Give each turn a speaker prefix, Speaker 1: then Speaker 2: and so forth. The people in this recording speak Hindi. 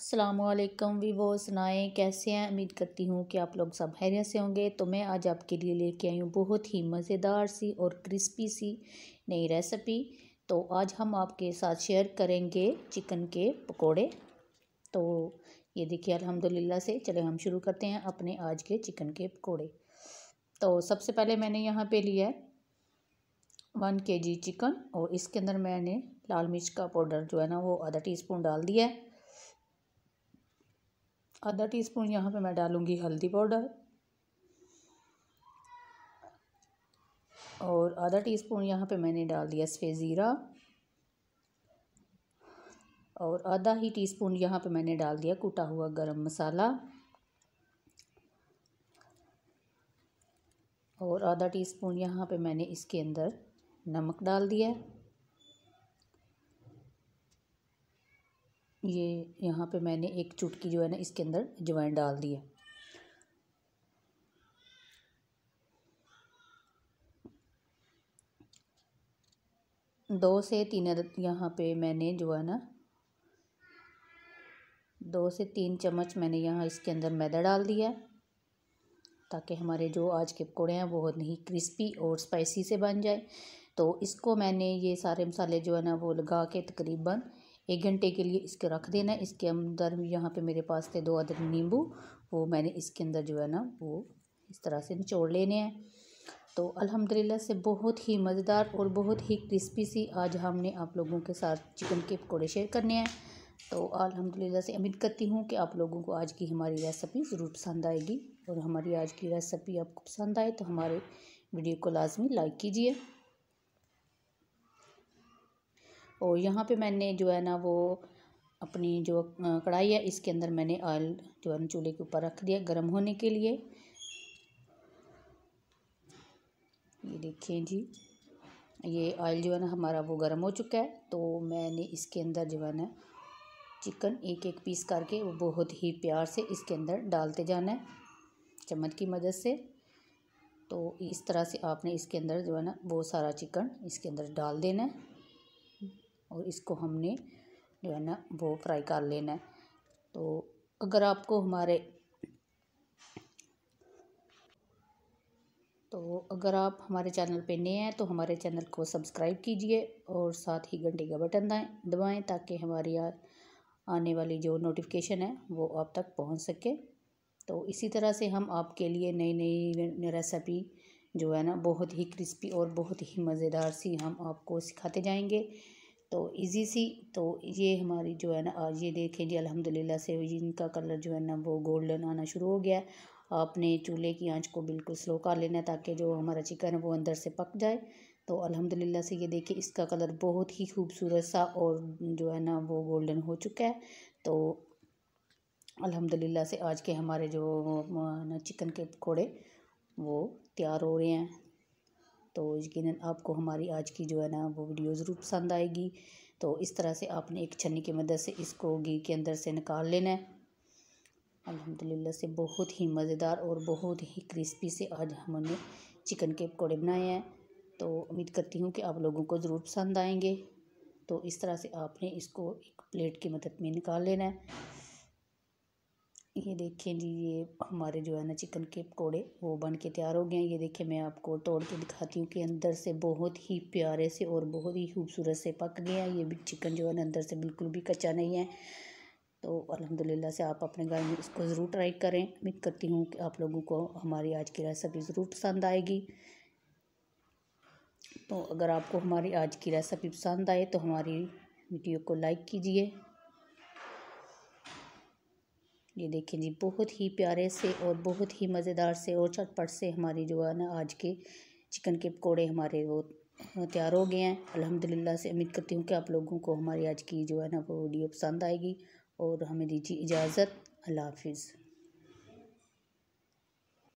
Speaker 1: असलकम वो सुनाएँ कैसे हैं उम्मीद करती हूँ कि आप लोग सब हैरियत से होंगे तो मैं आज आपके लिए लेके आई हूँ बहुत ही मज़ेदार सी और क्रिस्पी सी नई रेसिपी तो आज हम आपके साथ शेयर करेंगे चिकन के पकोड़े तो ये देखिए अल्हम्दुलिल्लाह से चले हम शुरू करते हैं अपने आज के चिकन के पकोड़े तो सबसे पहले मैंने यहाँ पर लिया है वन के जी चिकन और इसके अंदर मैंने लाल मिर्च का पाउडर जो है ना वो आधा टी डाल दिया है आधा टीस्पून यहाँ पे मैं डालूँगी हल्दी पाउडर और आधा टीस्पून यहाँ पे मैंने डाल दिया सफ़ेद ज़ीरा और आधा ही टीस्पून यहाँ पर मैंने डाल दिया कूटा हुआ गरम मसाला और आधा टीस्पून यहाँ पर मैंने इसके अंदर नमक डाल दिया ये यहाँ पे मैंने एक चुटकी जो है ना इसके अंदर जवाइन डाल दी है दो से तीन अदद यहाँ पे मैंने जो है ना दो से तीन चम्मच मैंने यहाँ इसके अंदर मैदा डाल दिया है ताकि हमारे जो आज के पकौड़े हैं वो नहीं क्रिस्पी और स्पाइसी से बन जाए तो इसको मैंने ये सारे मसाले जो है ना वो लगा के तकरीबन एक घंटे के लिए इसके रख देना है इसके अंदर यहाँ पे मेरे पास थे दो अदर नींबू वो मैंने इसके अंदर जो है ना वो इस तरह से निचोड़ लेने हैं तो अल्हम्दुलिल्लाह से बहुत ही मज़ेदार और बहुत ही क्रिस्पी सी आज हमने आप लोगों के साथ चिकन के पकौड़े शेयर करने हैं तो अल्हम्दुलिल्लाह से उम्मीद करती हूँ कि आप लोगों को आज की हमारी रेसिपी ज़रूर पसंद आएगी और हमारी आज की रेसिपी आपको पसंद आए तो हमारे वीडियो को लाजमी लाइक कीजिए और यहाँ पे मैंने जो है ना वो अपनी जो कढ़ाई है इसके अंदर मैंने ऑयल जो है ना चूल्हे के ऊपर रख दिया गर्म होने के लिए ये देखें जी ये ऑयल जो है ना हमारा वो गर्म हो चुका है तो मैंने इसके अंदर जो है ना चिकन एक एक पीस करके वो बहुत ही प्यार से इसके अंदर डालते जाना है चम्मच की मदद से तो इस तरह से आपने इसके अंदर जो है ना वो सारा चिकन इसके अंदर डाल देना है और इसको हमने जो है ना वो फ्राई कर लेना है तो अगर आपको हमारे तो अगर आप हमारे चैनल पे नए हैं तो हमारे चैनल को सब्सक्राइब कीजिए और साथ ही घंटे का बटन दाएँ दबाएँ ताकि हमारी आने वाली जो नोटिफिकेशन है वो आप तक पहुंच सके तो इसी तरह से हम आपके लिए नई नई रेसिपी जो है ना बहुत ही क्रिस्पी और बहुत ही मज़ेदार सी हम आपको सिखाते जाएंगे तो इजी सी तो ये हमारी जो है ना आज ये देखें जी अल्हम्दुलिल्लाह से इनका कलर जो है ना वो गोल्डन आना शुरू हो गया है आपने चूल्हे की आंच को बिल्कुल स्लो कर लेना है ताकि जो हमारा चिकन है वो अंदर से पक जाए तो अल्हम्दुलिल्लाह से ये देखिए इसका कलर बहुत ही खूबसूरत सा और जो है ना वो गोल्डन हो चुका है तो अलहमदिल्ला से आज के हमारे जो चिकन के पकौड़े वो तैयार हो रहे हैं तो यकीन आपको हमारी आज की जो है ना वो वीडियो ज़रूर पसंद आएगी तो इस तरह से आपने एक छन्नी की मदद से इसको घी के अंदर से निकाल लेना है अल्हम्दुलिल्लाह से बहुत ही मज़ेदार और बहुत ही क्रिस्पी से आज हमने चिकन के पकौड़े बनाए हैं तो उम्मीद करती हूँ कि आप लोगों को ज़रूर पसंद आएंगे तो इस तरह से आपने इसको एक प्लेट की मदद में निकाल लेना है ये देखिए जी ये हमारे जो है ना चिकन के पकोड़े वो बन के तैयार हो गए हैं ये देखिए मैं आपको तोड़ के दिखाती हूँ कि अंदर से बहुत ही प्यारे से और बहुत ही खूबसूरत से पक गया हैं ये भी चिकन जो है ना अंदर से बिल्कुल भी कच्चा नहीं है तो अलहमदिल्ला से आप अपने घर में इसको ज़रूर ट्राई करें उम्मीद करती हूँ कि आप लोगों को हमारी आज की रेसिपी ज़रूर पसंद आएगी तो अगर आपको हमारी आज की रेसिपी पसंद आए तो हमारी वीडियो को लाइक कीजिए ये देखें जी बहुत ही प्यारे से और बहुत ही मज़ेदार से और चटपट से हमारी जो है ना आज के चिकन के पकौड़े हमारे वो तैयार हो गए हैं अल्हम्दुलिल्लाह से उम्मीद करती हूँ कि आप लोगों को हमारी आज की जो है ना वो वीडियो पसंद आएगी और हमें दीजिए इजाज़त अल्लाह हाफिज़